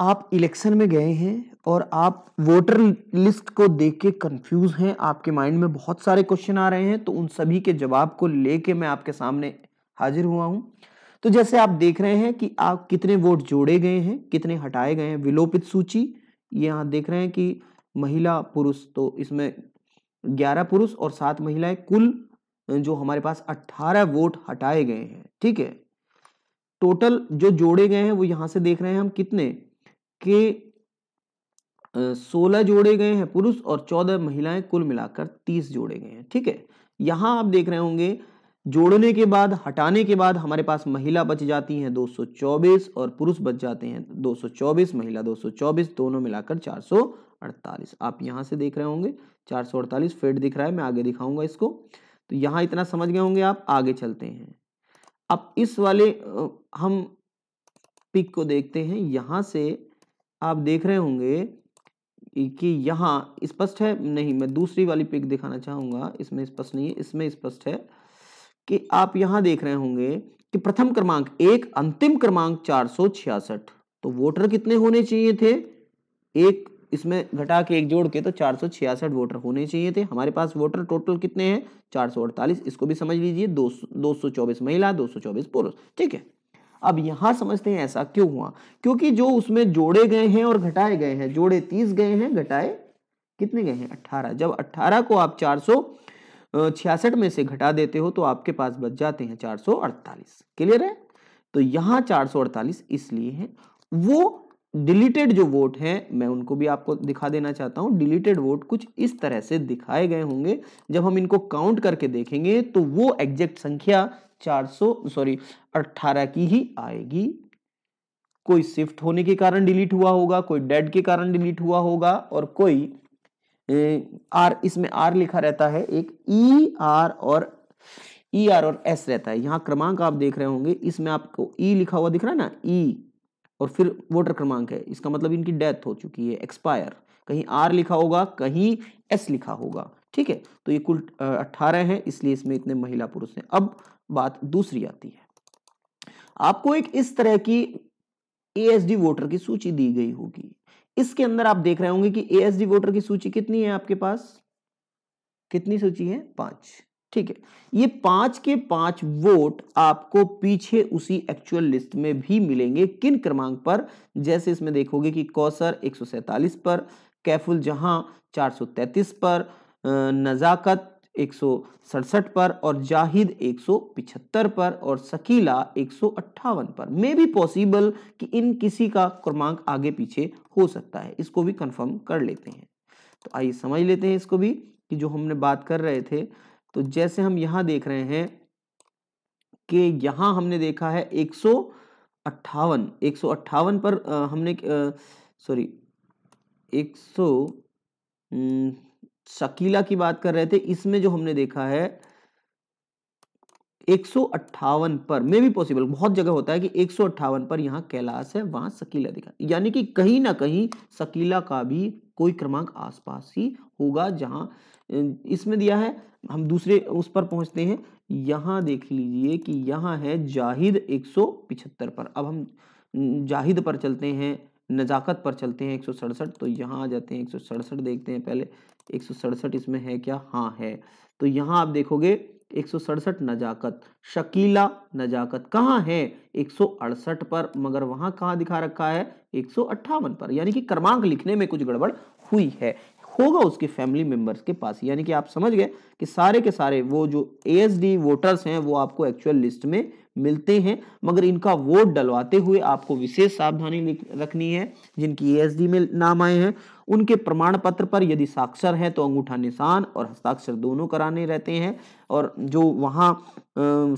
आप इलेक्शन में गए हैं और आप वोटर लिस्ट को देख के कन्फ्यूज हैं आपके माइंड में बहुत सारे क्वेश्चन आ रहे हैं तो उन सभी के जवाब को लेके मैं आपके सामने हाजिर हुआ हूँ तो जैसे आप देख रहे हैं कि आप कितने वोट जोड़े गए हैं कितने हटाए गए हैं विलोपित सूची ये यहाँ देख रहे हैं कि महिला पुरुष तो इसमें ग्यारह पुरुष और सात महिलाएं कुल जो हमारे पास अट्ठारह वोट हटाए गए हैं ठीक है टोटल जो जोड़े गए हैं वो यहाँ से देख रहे हैं हम कितने के सोलह जोड़े गए हैं पुरुष और चौदह महिलाएं कुल मिलाकर तीस जोड़े गए हैं ठीक है यहां आप देख रहे होंगे जोड़ने के बाद हटाने के बाद हमारे पास महिला बच जाती हैं 224 और पुरुष बच जाते हैं 224 महिला 224 दोनों मिलाकर 448 आप यहां से देख रहे होंगे 448 फेड दिख रहा है मैं आगे दिखाऊंगा इसको तो यहां इतना समझ गए होंगे आप आगे चलते हैं अब इस वाले हम पिक को देखते हैं यहां से आप देख रहे होंगे कि यहाँ स्पष्ट है नहीं मैं दूसरी वाली पिक दिखाना चाहूँगा इसमें स्पष्ट नहीं है इसमें स्पष्ट है कि आप यहाँ देख रहे होंगे कि प्रथम क्रमांक एक अंतिम क्रमांक चार तो वोटर कितने होने चाहिए थे एक इसमें घटा के एक जोड़ के तो चार वोटर होने चाहिए थे हमारे पास वोटर टोटल कितने हैं 448 इसको भी समझ लीजिए दो, दो महिला 224 पुरुष ठीक है अब यहां समझते हैं ऐसा क्यों हुआ क्योंकि जो उसमें जोड़े गए हैं और घटाए गए हैं जोड़े तीस गए हैं घटाए कितने गए हैं अठारह जब अट्ठारह को आप चार सौ छियासठ में से घटा देते हो तो आपके पास बच जाते हैं चार सौ अड़तालीस क्लियर है तो यहां चार सौ अड़तालीस इसलिए है वो डिलीटेड जो वोट हैं मैं उनको भी आपको दिखा देना चाहता हूं डिलीटेड वोट कुछ इस तरह से दिखाए गए होंगे जब हम इनको काउंट करके देखेंगे तो वो एग्जैक्ट संख्या 400 सॉरी 18 की ही आएगी कोई शिफ्ट होने के कारण डिलीट हुआ होगा कोई डेड के कारण डिलीट हुआ होगा और कोई ए, आर इसमें आर लिखा रहता है एक ई e, आर और ई e, आर और एस रहता है यहां क्रमांक आप देख रहे होंगे इसमें आपको ई e लिखा हुआ दिख रहा है ना ई और फिर वोटर क्रमांक है इसका मतलब इनकी डेथ हो चुकी है एक्सपायर कहीं आर लिखा होगा कहीं एस लिखा होगा ठीक है तो ये कुल अट्ठारह हैं इसलिए इसमें इतने महिला पुरुष हैं अब बात दूसरी आती है आपको एक इस तरह की ए वोटर की सूची दी गई होगी इसके अंदर आप देख रहे होंगे कि ए वोटर की सूची कितनी है आपके पास कितनी सूची है पांच ठीक है ये पांच के पांच वोट आपको पीछे उसी एक्चुअल लिस्ट में भी मिलेंगे किन क्रमांक पर जैसे इसमें देखोगे कि कौसर एक पर कैफुल जहां 433 पर नज़ाकत एक पर और जाहिद एक पर और सकीला एक पर मे भी पॉसिबल कि इन किसी का क्रमांक आगे पीछे हो सकता है इसको भी कंफर्म कर लेते हैं तो आइए समझ लेते हैं इसको भी कि जो हमने बात कर रहे थे तो जैसे हम यहां देख रहे हैं कि यहां हमने देखा है एक सौ अट्ठावन एक सौ अट्ठावन पर हमने सॉरी एक शकीला की बात कर रहे थे इसमें जो हमने देखा है एक पर मे भी पॉसिबल बहुत जगह होता है कि एक पर यहां कैलाश है वहां सकीला दिखा यानी कि कहीं ना कहीं सकीला का भी कोई क्रमांक आसपास ही होगा जहां इसमें दिया है हम दूसरे उस पर पहुंचते हैं यहां देख लीजिए कि यहां है जाहिद एक पर अब हम जाहिद पर चलते हैं नज़ाकत पर चलते हैं एक तो यहाँ आ जाते हैं एक देखते हैं पहले एक इसमें है क्या हाँ है तो यहाँ आप देखोगे एक नजाकत शकीला नजाकत कहाँ है एक पर मगर वहां कहाँ दिखा रखा है एक पर यानी कि क्रमांक लिखने में कुछ गड़बड़ हुई है होगा उसके फैमिली मेंबर्स के पास यानी कि आप समझ गए कि सारे के सारे वो जो ए वोटर्स हैं वो आपको एक्चुअल लिस्ट में मिलते हैं मगर इनका वोट डलवाते हुए आपको विशेष सावधानी रखनी है जिनकी ए में नाम आए हैं उनके प्रमाण पत्र पर यदि साक्षर है तो अंगूठा निशान और हस्ताक्षर दोनों कराने रहते हैं और जो वहाँ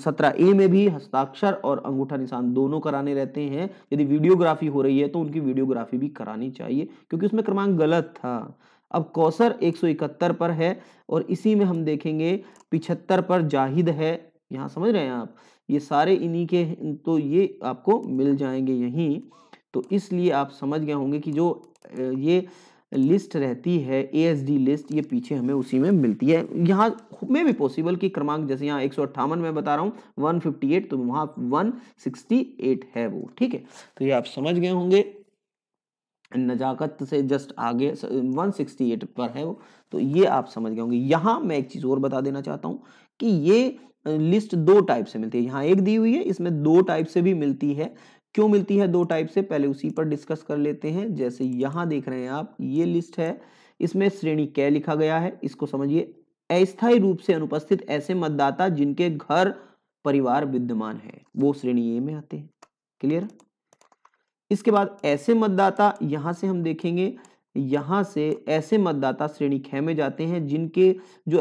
सत्रह ए में भी हस्ताक्षर और अंगूठा निशान दोनों कराने रहते हैं यदि वीडियोग्राफी हो रही है तो उनकी वीडियोग्राफी भी करानी चाहिए क्योंकि उसमें क्रमांक गलत था अब कौसर 171 पर है और इसी में हम देखेंगे 75 पर जाहिद है यहाँ समझ रहे हैं आप ये सारे इन्हीं के तो ये आपको मिल जाएंगे यहीं तो इसलिए आप समझ गए होंगे कि जो ये लिस्ट रहती है ए लिस्ट ये पीछे हमें उसी में मिलती है यहाँ में भी पॉसिबल कि क्रमांक जैसे यहाँ एक में बता रहा हूँ 158 तो वहाँ 168 है वो ठीक है तो ये आप समझ गए होंगे नज़ाकत से जस्ट आगे 168 पर है वो तो ये आप समझ गए होंगे यहाँ मैं एक चीज़ और बता देना चाहता हूँ कि ये लिस्ट दो टाइप से मिलती है यहाँ एक दी हुई है इसमें दो टाइप से भी मिलती है क्यों मिलती है दो टाइप से पहले उसी पर डिस्कस कर लेते हैं जैसे यहाँ देख रहे हैं आप ये लिस्ट है इसमें श्रेणी कै लिखा गया है इसको समझिए अस्थायी रूप से अनुपस्थित ऐसे मतदाता जिनके घर परिवार विद्यमान है वो श्रेणी ए में आते हैं क्लियर इसके बाद ऐसे मतदाता यहाँ से हम देखेंगे यहाँ से ऐसे मतदाता श्रेणी खे में जाते हैं जिनके जो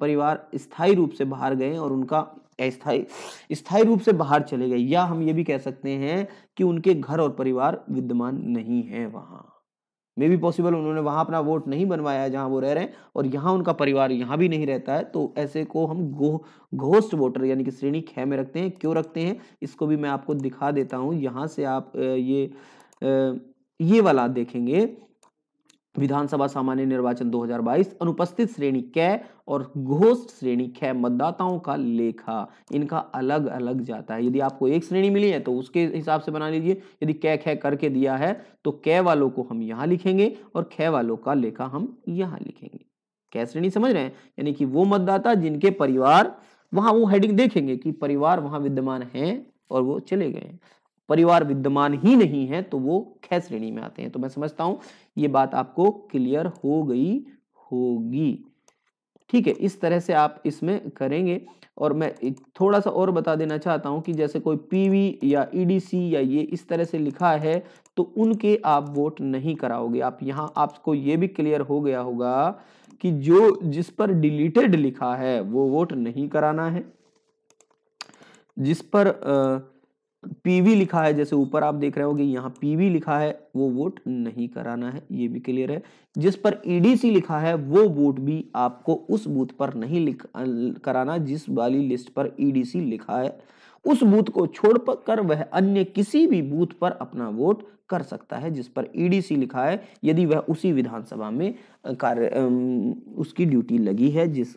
परिवार स्थायी रूप से बाहर गए और उनका अस्थायी स्थायी रूप से बाहर चले गए या हम ये भी कह सकते हैं कि उनके घर और परिवार विद्यमान नहीं है वहाँ मे बी पॉसिबल उन्होंने वहाँ अपना वोट नहीं बनवाया है जहाँ वो रह रहे हैं और यहाँ उनका परिवार यहाँ भी नहीं रहता है तो ऐसे को हम गो घोस्ट वोटर यानी कि श्रेणी खे में रखते हैं क्यों रखते हैं इसको भी मैं आपको दिखा देता हूँ यहाँ से आप ये ये वाला देखेंगे विधानसभा सामान्य निर्वाचन 2022 अनुपस्थित श्रेणी क और घोष्ट श्रेणी ख मतदाताओं का लेखा इनका अलग अलग जाता है यदि आपको एक श्रेणी मिली है तो उसके हिसाब से बना लीजिए यदि क ख करके दिया है तो क वालों को हम यहाँ लिखेंगे और ख वालों का लेखा हम यहाँ लिखेंगे कै श्रेणी समझ रहे हैं यानी कि वो मतदाता जिनके परिवार वहां वो हेडिंग देखेंगे कि परिवार वहां विद्यमान है और वो चले गए परिवार विद्यमान ही नहीं है तो वो ख श्रेणी में आते हैं तो मैं समझता हूं ये बात आपको क्लियर हो गई होगी ठीक है इस तरह से आप इसमें करेंगे और मैं थोड़ा सा और बता देना चाहता हूं कि जैसे कोई पीवी या ईडीसी या ये इस तरह से लिखा है तो उनके आप वोट नहीं कराओगे आप यहाँ आपको ये भी क्लियर हो गया होगा कि जो जिस पर डिलीटेड लिखा है वो वोट नहीं कराना है जिस पर आ, पीवी लिखा है जैसे ऊपर आप देख रहे होगे यहाँ पीवी लिखा है वो वोट नहीं कराना है ये भी क्लियर है जिस पर ईडीसी e लिखा है वो वोट भी आपको उस बूथ पर नहीं लिख कराना जिस वाली लिस्ट पर ईडीसी e लिखा है उस बूथ को छोड़कर वह अन्य किसी भी बूथ पर अपना वोट कर सकता है जिस पर ईडीसी e लिखा है यदि वह उसी विधानसभा में कार्य उसकी ड्यूटी लगी है जिस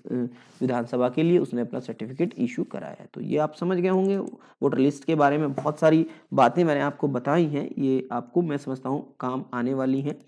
विधानसभा के लिए उसने अपना सर्टिफिकेट इशू कराया है तो ये आप समझ गए होंगे वोटर लिस्ट के बारे में बहुत सारी बातें मैंने आपको बताई हैं ये आपको मैं समझता हूँ काम आने वाली हैं